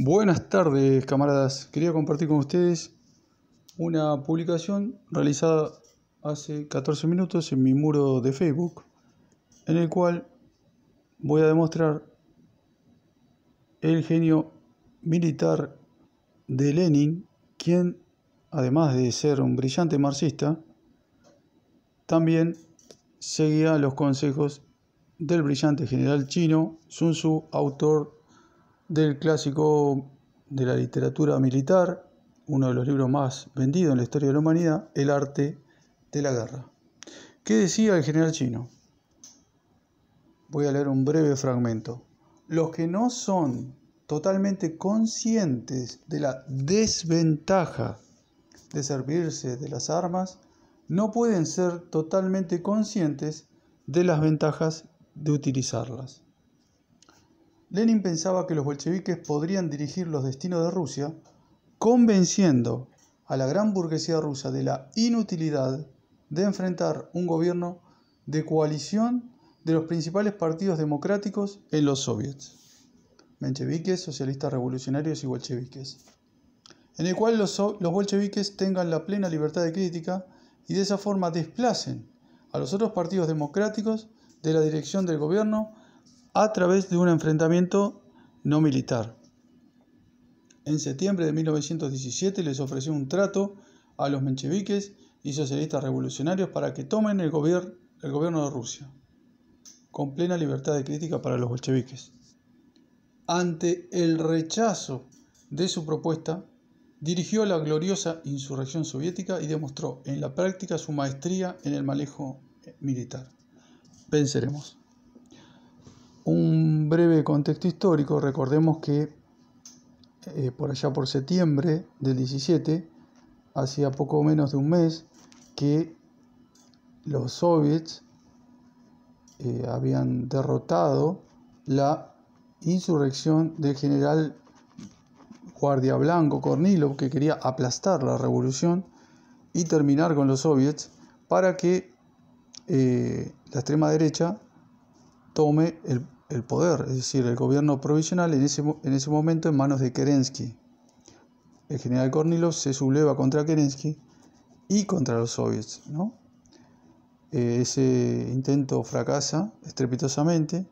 Buenas tardes, camaradas. Quería compartir con ustedes una publicación realizada hace 14 minutos en mi muro de Facebook, en el cual voy a demostrar el genio militar de Lenin, quien, además de ser un brillante marxista, también seguía los consejos del brillante general chino Sun Tzu, autor del clásico de la literatura militar, uno de los libros más vendidos en la historia de la humanidad, El arte de la guerra. ¿Qué decía el general chino? Voy a leer un breve fragmento. Los que no son totalmente conscientes de la desventaja de servirse de las armas, no pueden ser totalmente conscientes de las ventajas de utilizarlas. Lenin pensaba que los bolcheviques podrían dirigir los destinos de Rusia, convenciendo a la gran burguesía rusa de la inutilidad de enfrentar un gobierno de coalición de los principales partidos democráticos en los soviets, mencheviques, socialistas revolucionarios y bolcheviques, en el cual los, bolcheviques tengan la plena libertad de crítica y de esa forma desplacen a los otros partidos democráticos de la dirección del gobierno a través de un enfrentamiento no militar. En septiembre de 1917 les ofreció un trato a los mencheviques y socialistas revolucionarios para que tomen el, gobierno, de Rusia, con plena libertad de crítica para los bolcheviques. Ante el rechazo de su propuesta, dirigió la gloriosa insurrección soviética y demostró en la práctica su maestría en el manejo eh, militar. Pensaremos un breve contexto histórico, recordemos que eh, por allá por septiembre del 17, hacía poco menos de un mes, que los soviets eh, habían derrotado la insurrección del general Guardia Blanco Cornilo, que quería aplastar la revolución y terminar con los soviets para que eh, la extrema derecha tome el el poder, es decir, el gobierno provisional en ese, momento en manos de Kerensky. El general Kornilov se subleva contra Kerensky y contra los soviets. ¿no? Eh, ese intento fracasa estrepitosamente,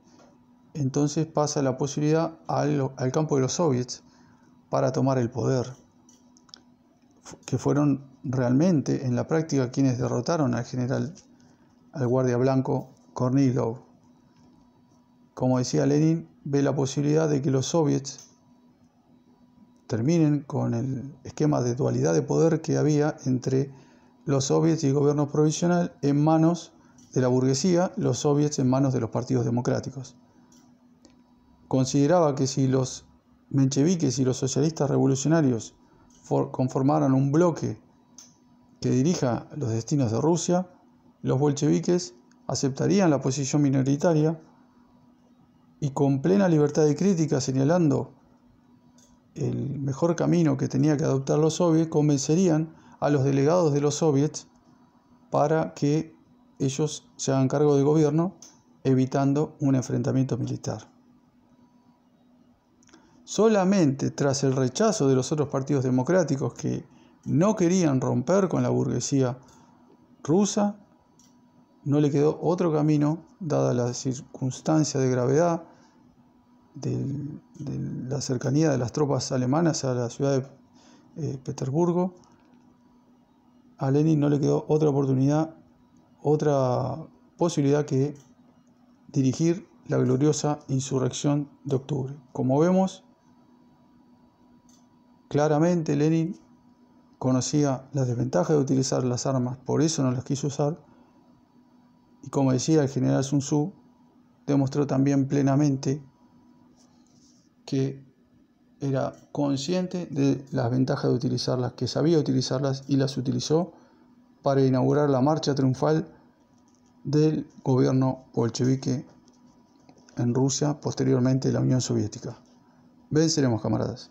entonces pasa la posibilidad al, al campo de los soviets para tomar el poder, que fueron realmente en la práctica quienes derrotaron al general, al guardia blanco Kornilov como decía Lenin, ve la posibilidad de que los soviets terminen con el esquema de dualidad de poder que había entre los soviets y el gobierno provisional en manos de la burguesía, los soviets en manos de los partidos democráticos. Consideraba que si los mencheviques y los socialistas revolucionarios conformaran un bloque que dirija los destinos de Rusia, los bolcheviques aceptarían la posición minoritaria y con plena libertad de crítica señalando el mejor camino que tenía que adoptar los soviets, convencerían a los delegados de los soviets para que ellos se hagan cargo del gobierno, evitando un enfrentamiento militar. Solamente tras el rechazo de los otros partidos democráticos que no querían romper con la burguesía rusa, no le quedó otro camino, dada la circunstancia de gravedad de, la cercanía de las tropas alemanas a la ciudad de eh, Petersburgo, a Lenin no le quedó otra oportunidad, otra posibilidad que dirigir la gloriosa insurrección de octubre. Como vemos, claramente Lenin conocía las desventajas de utilizar las armas, por eso no las quiso usar, y como decía el general Sun Tzu, demostró también plenamente que era consciente de las ventajas de utilizarlas, que sabía utilizarlas y las utilizó para inaugurar la marcha triunfal del gobierno bolchevique en Rusia, posteriormente la Unión Soviética. Venceremos, camaradas.